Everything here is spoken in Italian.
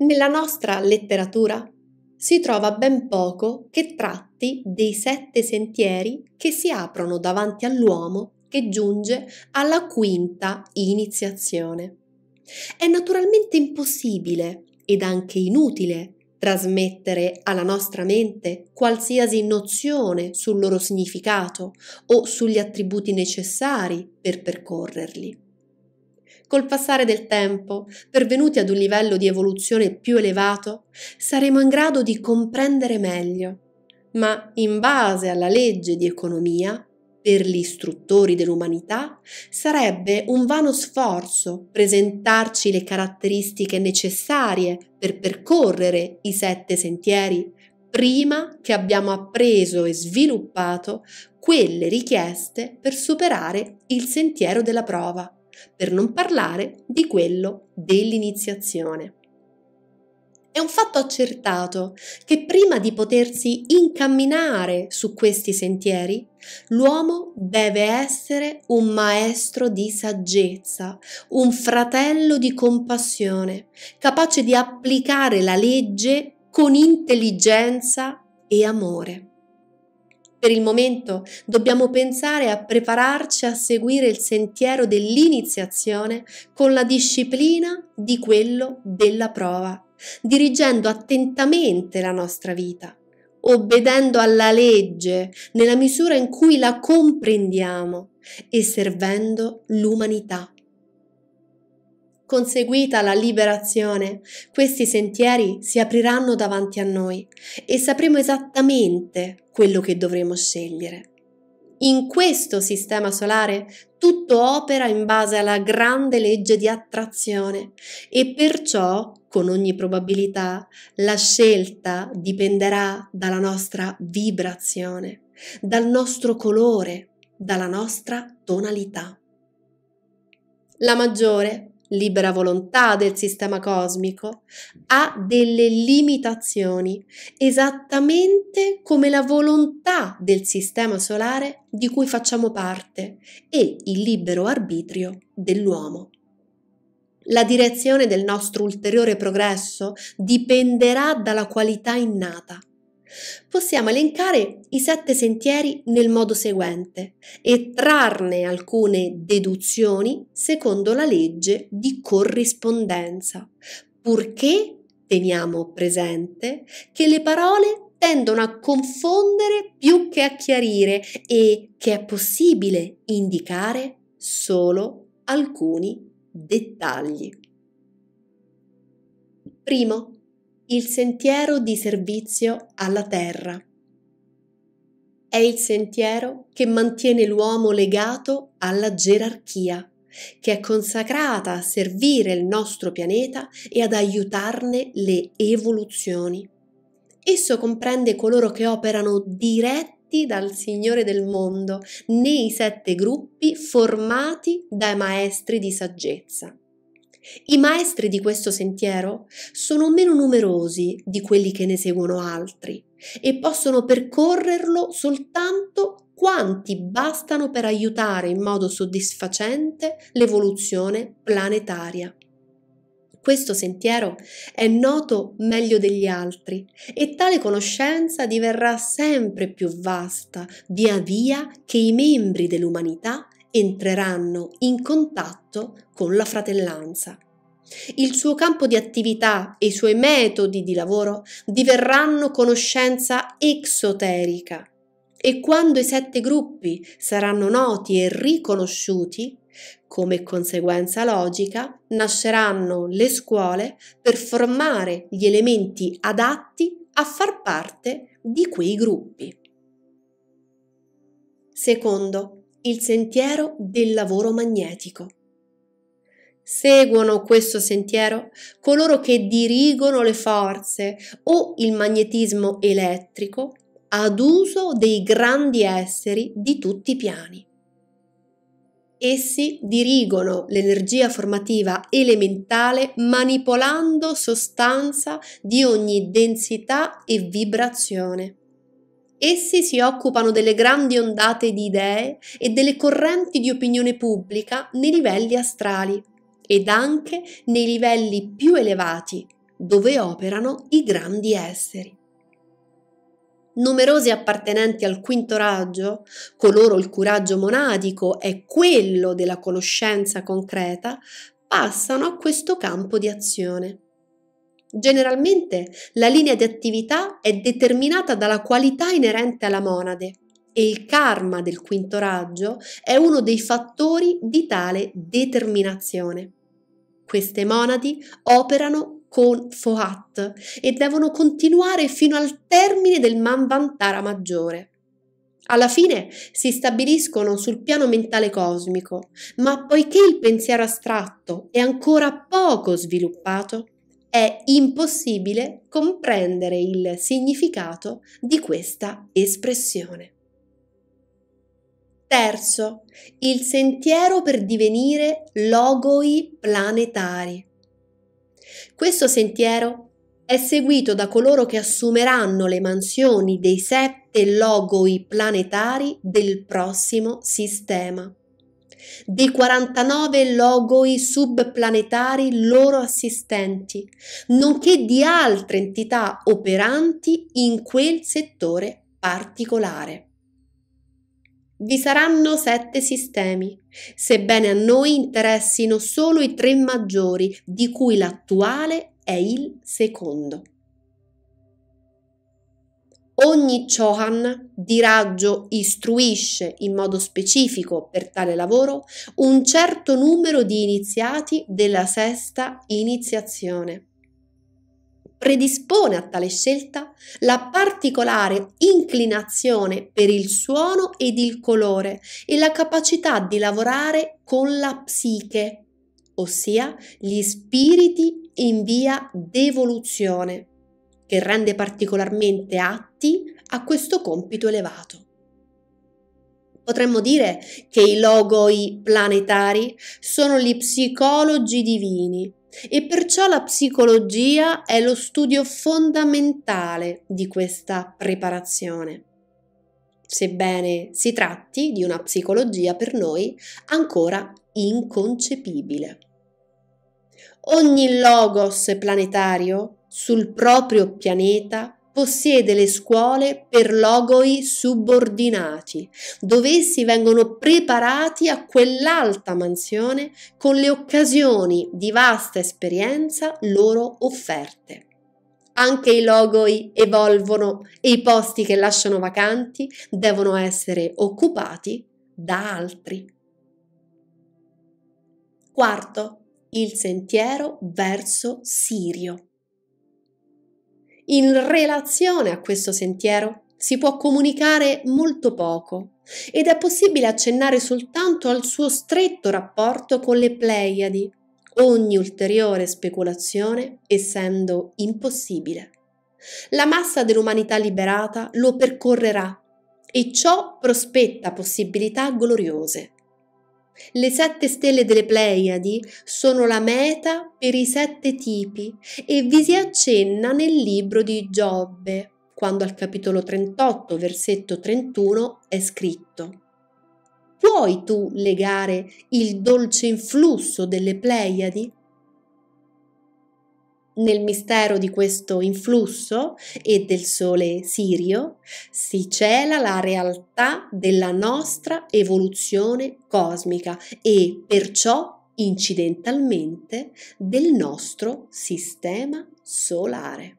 Nella nostra letteratura si trova ben poco che tratti dei sette sentieri che si aprono davanti all'uomo che giunge alla quinta iniziazione. È naturalmente impossibile ed anche inutile trasmettere alla nostra mente qualsiasi nozione sul loro significato o sugli attributi necessari per percorrerli col passare del tempo, pervenuti ad un livello di evoluzione più elevato, saremo in grado di comprendere meglio. Ma in base alla legge di economia, per gli istruttori dell'umanità, sarebbe un vano sforzo presentarci le caratteristiche necessarie per percorrere i sette sentieri prima che abbiamo appreso e sviluppato quelle richieste per superare il sentiero della prova per non parlare di quello dell'iniziazione. È un fatto accertato che prima di potersi incamminare su questi sentieri, l'uomo deve essere un maestro di saggezza, un fratello di compassione, capace di applicare la legge con intelligenza e amore. Per il momento dobbiamo pensare a prepararci a seguire il sentiero dell'iniziazione con la disciplina di quello della prova, dirigendo attentamente la nostra vita, obbedendo alla legge nella misura in cui la comprendiamo e servendo l'umanità conseguita la liberazione, questi sentieri si apriranno davanti a noi e sapremo esattamente quello che dovremo scegliere. In questo sistema solare tutto opera in base alla grande legge di attrazione e perciò, con ogni probabilità, la scelta dipenderà dalla nostra vibrazione, dal nostro colore, dalla nostra tonalità. La maggiore libera volontà del sistema cosmico, ha delle limitazioni, esattamente come la volontà del sistema solare di cui facciamo parte e il libero arbitrio dell'uomo. La direzione del nostro ulteriore progresso dipenderà dalla qualità innata Possiamo elencare i sette sentieri nel modo seguente e trarne alcune deduzioni secondo la legge di corrispondenza, purché teniamo presente che le parole tendono a confondere più che a chiarire e che è possibile indicare solo alcuni dettagli. Primo, il sentiero di servizio alla terra. È il sentiero che mantiene l'uomo legato alla gerarchia, che è consacrata a servire il nostro pianeta e ad aiutarne le evoluzioni. Esso comprende coloro che operano diretti dal Signore del mondo nei sette gruppi formati dai maestri di saggezza. I maestri di questo sentiero sono meno numerosi di quelli che ne seguono altri e possono percorrerlo soltanto quanti bastano per aiutare in modo soddisfacente l'evoluzione planetaria. Questo sentiero è noto meglio degli altri e tale conoscenza diverrà sempre più vasta via via che i membri dell'umanità entreranno in contatto con la fratellanza. Il suo campo di attività e i suoi metodi di lavoro diverranno conoscenza esoterica e quando i sette gruppi saranno noti e riconosciuti, come conseguenza logica, nasceranno le scuole per formare gli elementi adatti a far parte di quei gruppi. Secondo, il sentiero del lavoro magnetico. Seguono questo sentiero coloro che dirigono le forze o il magnetismo elettrico ad uso dei grandi esseri di tutti i piani. Essi dirigono l'energia formativa elementale manipolando sostanza di ogni densità e vibrazione. Essi si occupano delle grandi ondate di idee e delle correnti di opinione pubblica nei livelli astrali ed anche nei livelli più elevati, dove operano i grandi esseri. Numerosi appartenenti al quinto raggio, coloro il cui raggio monadico è quello della conoscenza concreta, passano a questo campo di azione. Generalmente la linea di attività è determinata dalla qualità inerente alla monade e il karma del quinto raggio è uno dei fattori di tale determinazione. Queste monadi operano con Fohat e devono continuare fino al termine del Manvantara maggiore. Alla fine si stabiliscono sul piano mentale cosmico, ma poiché il pensiero astratto è ancora poco sviluppato, è impossibile comprendere il significato di questa espressione. Terzo, il sentiero per divenire logoi planetari. Questo sentiero è seguito da coloro che assumeranno le mansioni dei sette logoi planetari del prossimo sistema dei 49 logoi subplanetari loro assistenti, nonché di altre entità operanti in quel settore particolare. Vi saranno sette sistemi, sebbene a noi interessino solo i tre maggiori, di cui l'attuale è il secondo. Ogni Chohan di raggio istruisce in modo specifico per tale lavoro un certo numero di iniziati della sesta iniziazione. Predispone a tale scelta la particolare inclinazione per il suono ed il colore e la capacità di lavorare con la psiche, ossia gli spiriti in via d'evoluzione che rende particolarmente atti a questo compito elevato. Potremmo dire che i logoi planetari sono gli psicologi divini e perciò la psicologia è lo studio fondamentale di questa preparazione, sebbene si tratti di una psicologia per noi ancora inconcepibile. Ogni logos planetario sul proprio pianeta possiede le scuole per logoi subordinati, dove essi vengono preparati a quell'alta mansione con le occasioni di vasta esperienza loro offerte. Anche i logoi evolvono e i posti che lasciano vacanti devono essere occupati da altri. Quarto, il sentiero verso Sirio. In relazione a questo sentiero si può comunicare molto poco ed è possibile accennare soltanto al suo stretto rapporto con le Pleiadi, ogni ulteriore speculazione essendo impossibile. La massa dell'umanità liberata lo percorrerà e ciò prospetta possibilità gloriose, le sette stelle delle Pleiadi sono la meta per i sette tipi e vi si accenna nel libro di Giobbe, quando al capitolo 38, versetto 31 è scritto Puoi tu legare il dolce influsso delle Pleiadi? Nel mistero di questo influsso e del sole sirio si cela la realtà della nostra evoluzione cosmica e perciò incidentalmente del nostro sistema solare.